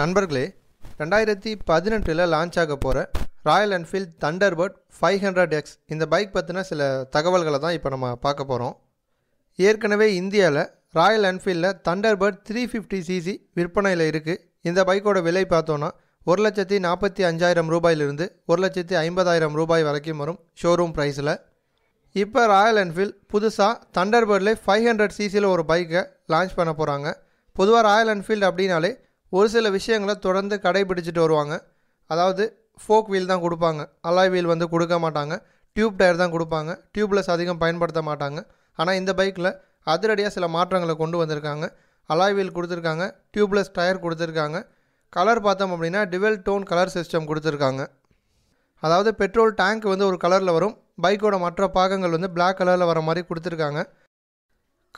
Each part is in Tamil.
நண்பர்களே ரெண்டாயிரத்தி பதினெட்டில் லான்ச் ஆக போகிற Royal Enfield Thunderbird five hundred X இந்த பைக் பற்றின சில தகவல்களை தான் இப்போ நம்ம பார்க்க போகிறோம் ஏற்கனவே இந்தியாவில் ராயல் என்ஃபீல்டில் தண்டர்பர்ட் த்ரீ ஃபிஃப்டி சிசி விற்பனையில் இருக்குது இந்த பைக்கோட விலை பார்த்தோன்னா ஒரு லட்சத்தி நாற்பத்தி அஞ்சாயிரம் ரூபாயிலிருந்து ஒரு லட்சத்தி ஐம்பதாயிரம் ரூபாய் வரைக்கும் வரும் ஷோரூம் ப்ரைஸில் இப்போ ராயல் என்ஃபீல்ட் புதுசாக தண்டர்பர்ட்லேயே ஃபைவ் ஹண்ட்ரட் சிசியில் ஒரு பைக்கை லான்ச் பண்ண போகிறாங்க பொதுவாக ராயல் என்ஃபீல்டு அப்படின்னாலே ஒரு சில விஷயங்களை தொடர்ந்து கடைபிடிச்சிட்டு வருவாங்க அதாவது ஃபோக் வீல் தான் கொடுப்பாங்க அலாய் வீல் வந்து கொடுக்க மாட்டாங்க டியூப் டயர் தான் கொடுப்பாங்க டியூப்லெஸ் அதிகம் பயன்படுத்த மாட்டாங்க ஆனால் இந்த பைக்கில் அதிரடியாக சில மாற்றங்களை கொண்டு வந்திருக்காங்க அலாய் வீல் கொடுத்துருக்காங்க டியூப்லெஸ் டயர் கொடுத்துருக்காங்க கலர் பார்த்தோம் அப்படின்னா டிவெல் டோன் கலர் சிஸ்டம் கொடுத்துருக்காங்க அதாவது பெட்ரோல் டேங்க் வந்து ஒரு கலரில் வரும் பைக்கோட மற்ற பாகங்கள் வந்து பிளாக் கலரில் வர மாதிரி கொடுத்துருக்காங்க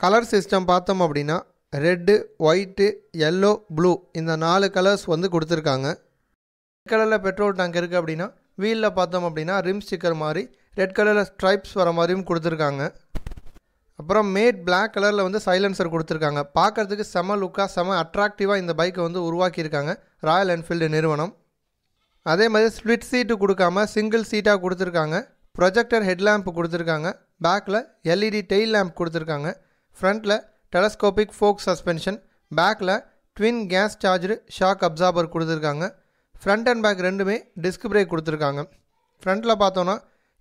கலர் சிஸ்டம் பார்த்தோம் அப்படின்னா ரெட்டு ஒயிட்டு எல்லோ ப்ளூ இந்த நாலு கலர்ஸ் வந்து கொடுத்துருக்காங்க ரெட் கலரில் பெட்ரோல் டேங்க் இருக்குது அப்படின்னா வீலில் பார்த்தோம் அப்படின்னா ரிம் ஸ்டிக்கர் மாதிரி ரெட் கலரில் ஸ்ட்ரைப்ஸ் வர மாதிரியும் கொடுத்துருக்காங்க அப்புறம் மேட் பிளாக் கலரில் வந்து சைலன்சர் கொடுத்துருக்காங்க பார்க்குறதுக்கு செம லுக்காக செம அட்ராக்டிவாக இந்த பைக்கை வந்து உருவாக்கியிருக்காங்க ராயல் என்ஃபீல்டு நிறுவனம் அதே மாதிரி ஸ்ப்ளிட் சீட்டு கொடுக்காம சிங்கிள் சீட்டாக கொடுத்துருக்காங்க ப்ரொஜெக்டர் ஹெட் லேம்ப் கொடுத்துருக்காங்க பேக்கில் எல்இடி டெயில் லேம்ப் கொடுத்துருக்காங்க ஃப்ரண்ட்டில் டெலஸ்கோபிக் ஃபோக் சஸ்பென்ஷன் பேக்கில் twin gas charged shock absorber கொடுத்துருக்காங்க ஃப்ரண்ட் அண்ட் பேக் ரெண்டுமே டிஸ்க் பிரேக் கொடுத்துருக்காங்க ஃப்ரண்ட்டில் பார்த்தோன்னா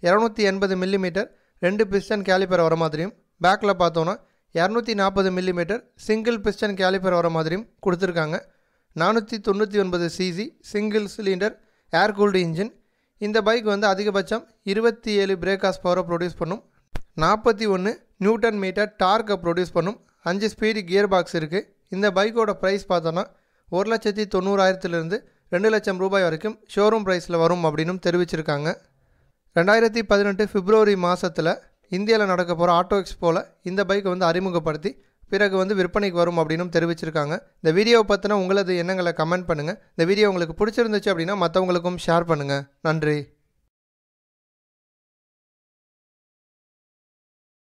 இரநூத்தி எண்பது மில்லிமீட்டர் ரெண்டு பிஸ்டன் கேலிப்பர் வர மாதிரியும் பேக்கில் பார்த்தோன்னா இரநூத்தி நாற்பது மில்லிமீட்டர் சிங்கிள் பிஸ்டன் கேலிப்பர் வர மாதிரியும் கொடுத்துருக்காங்க நானூற்றி தொண்ணூற்றி ஒன்பது CC single cylinder air cooled engine இந்த பைக் வந்து அதிகபட்சம் இருபத்தி ஏழு பிரேக் ஆஸ் பவரை ப்ரொடியூஸ் பண்ணும் நாற்பத்தி ஒன்று நியூட்டன் மீட்டர் டார்க்கை ப்ரொடியூஸ் பண்ணும் அஞ்சு ஸ்பீடு கியர் பாக்ஸ் இருக்குது இந்த பைக்கோட ப்ரைஸ் பார்த்தோன்னா ஒரு லட்சத்தி தொண்ணூறாயிரத்துலேருந்து ரெண்டு லட்சம் ரூபாய் வரைக்கும் ஷோரூம் ப்ரைஸில் வரும் அப்படின்னு தெரிவிச்சிருக்காங்க ரெண்டாயிரத்தி பதினெட்டு பிப்ரவரி மாதத்தில் இந்தியாவில் நடக்க போகிற ஆட்டோ எக்ஸ்போவில் இந்த பைக்கை வந்து அறிமுகப்படுத்தி பிறகு வந்து விற்பனைக்கு வரும் அப்படின்னு தெரிவிச்சிருக்காங்க இந்த வீடியோவை பற்றினா உங்களது எண்ணங்களை கமெண்ட் பண்ணுங்கள் இந்த வீடியோ உங்களுக்கு பிடிச்சிருந்துச்சு அப்படின்னா மற்றவங்களுக்கும் ஷேர் பண்ணுங்கள் நன்றி